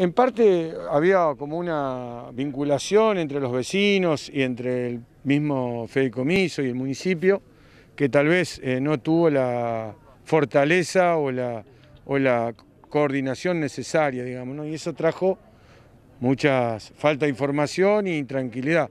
En parte había como una vinculación entre los vecinos y entre el mismo Comiso y el municipio, que tal vez eh, no tuvo la fortaleza o la, coordinación necesaria, digamos, ¿no? y eso trajo muchas falta de información y tranquilidad.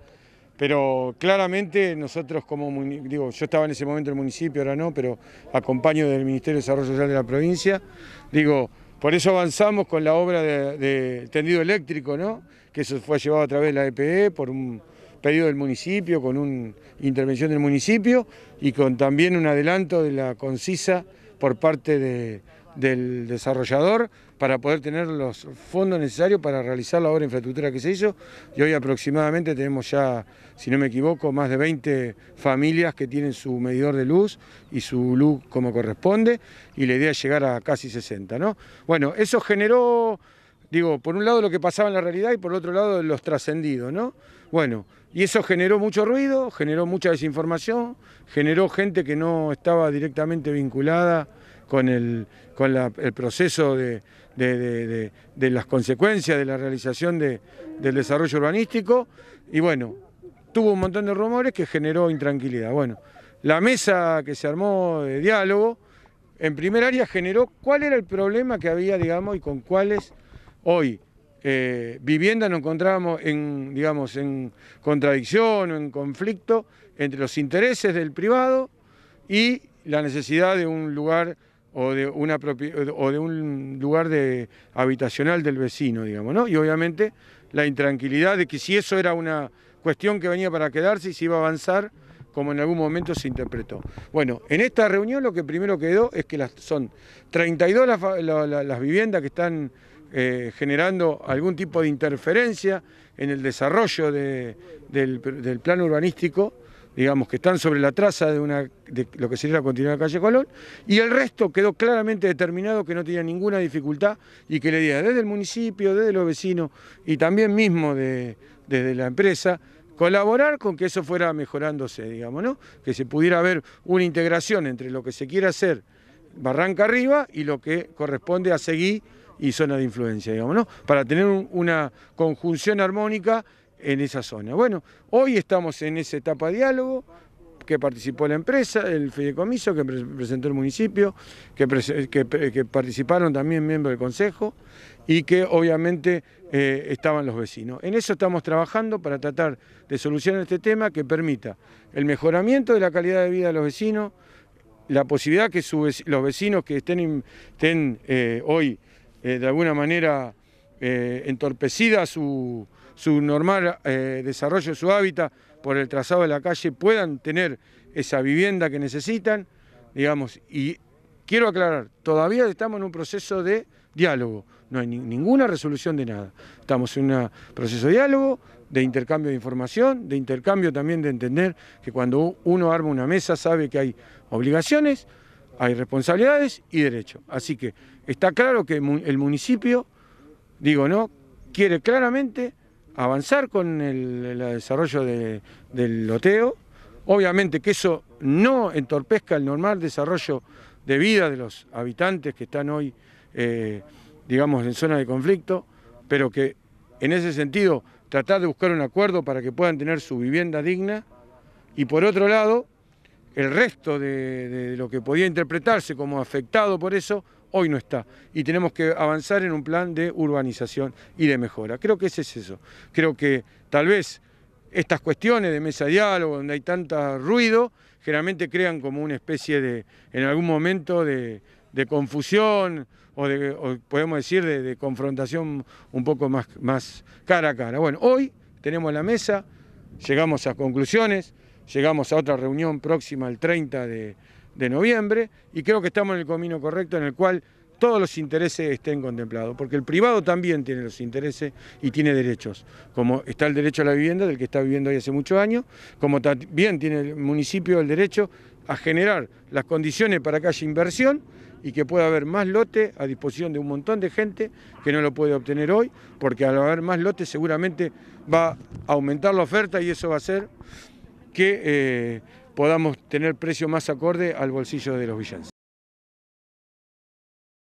Pero claramente nosotros como, digo, yo estaba en ese momento en el municipio, ahora no, pero acompaño del Ministerio de Desarrollo Social de la provincia, digo, por eso avanzamos con la obra de, tendido eléctrico, ¿no? que eso fue llevado a través de la EPE e por un pedido del municipio, con una intervención del municipio y con también un adelanto de la concisa por parte del desarrollador para poder tener los fondos necesarios para realizar la obra de infraestructura que se hizo y hoy aproximadamente tenemos ya, si no me equivoco, más de 20 familias que tienen su medidor de luz y su luz como corresponde y la idea es llegar a casi 60, ¿no? Bueno, eso generó, digo, por un lado lo que pasaba en la realidad y por otro lado los trascendidos, ¿no? Bueno, y eso generó mucho ruido, generó mucha desinformación, generó gente que no estaba directamente vinculada con el, con el proceso de, de, las consecuencias de la realización del desarrollo urbanístico y bueno, tuvo un montón de rumores que generó intranquilidad. Bueno, la mesa que se armó de diálogo en primer área generó cuál era el problema que había, digamos, y con cuáles hoy viviendas eh, vivienda nos encontrábamos en, digamos, en contradicción o en conflicto entre los intereses del privado y la necesidad de un lugar o de, una o de un lugar de, habitacional del vecino, digamos, ¿no? Y obviamente la intranquilidad de que si eso era una cuestión que venía para quedarse y si iba a avanzar, como en algún momento se interpretó. Bueno, en esta reunión lo que primero quedó es que las, son 32 las, viviendas que están eh, generando algún tipo de interferencia en el desarrollo del, del plan urbanístico digamos, que están sobre la traza de, una, de lo que sería la continuidad de la calle Colón, y el resto quedó claramente determinado que no tenía ninguna dificultad y que le diera desde el municipio, desde los vecinos y también mismo desde la empresa, colaborar con que eso fuera mejorándose, digamos, ¿no? Que se pudiera haber una integración entre lo que se quiere hacer Barranca Arriba y lo que corresponde a seguir y zona de influencia, digamos, ¿no? Para tener una conjunción armónica en esa zona. Bueno, hoy estamos en esa etapa de diálogo que participó la empresa, el fideicomiso que presentó el municipio, que, participaron también miembros del consejo y que obviamente eh, estaban los vecinos. En eso estamos trabajando para tratar de solucionar este tema que permita el mejoramiento de la calidad de vida de los vecinos, la posibilidad que los vecinos que estén, eh, hoy eh, de alguna manera entorpecida su su normal eh, desarrollo de su hábitat por el trazado de la calle puedan tener esa vivienda que necesitan, digamos, y quiero aclarar, todavía estamos en un proceso de diálogo, no hay ninguna resolución de nada, estamos en un proceso de diálogo, de intercambio de información, de intercambio también de entender que cuando uno arma una mesa sabe que hay obligaciones, hay responsabilidades y derechos. Así que está claro que el municipio, digo no, quiere claramente avanzar con el, desarrollo del loteo, obviamente que eso no entorpezca el normal desarrollo de vida de los habitantes que están hoy, eh, digamos, en zona de conflicto, pero que en ese sentido tratar de buscar un acuerdo para que puedan tener su vivienda digna y por otro lado, el resto de lo que podía interpretarse como afectado por eso, hoy no está. Y tenemos que avanzar en un plan de urbanización y de mejora. Creo que ese es eso. Creo que tal vez estas cuestiones de mesa de diálogo, donde hay tanto ruido, generalmente crean como una especie de, en algún momento, de, confusión o, de, podemos decir de, confrontación un poco más, más cara a cara. Bueno, hoy tenemos la mesa, llegamos a conclusiones, llegamos a otra reunión próxima el 30 de, de noviembre y creo que estamos en el camino correcto en el cual todos los intereses estén contemplados, porque el privado también tiene los intereses y tiene derechos, como está el derecho a la vivienda del que está viviendo hoy hace muchos años, como también tiene el municipio el derecho a generar las condiciones para que haya inversión y que pueda haber más lote a disposición de un montón de gente que no lo puede obtener hoy, porque al haber más lote seguramente va a aumentar la oferta y eso va a hacer que eh, podamos tener precio más acorde al bolsillo de los villenses.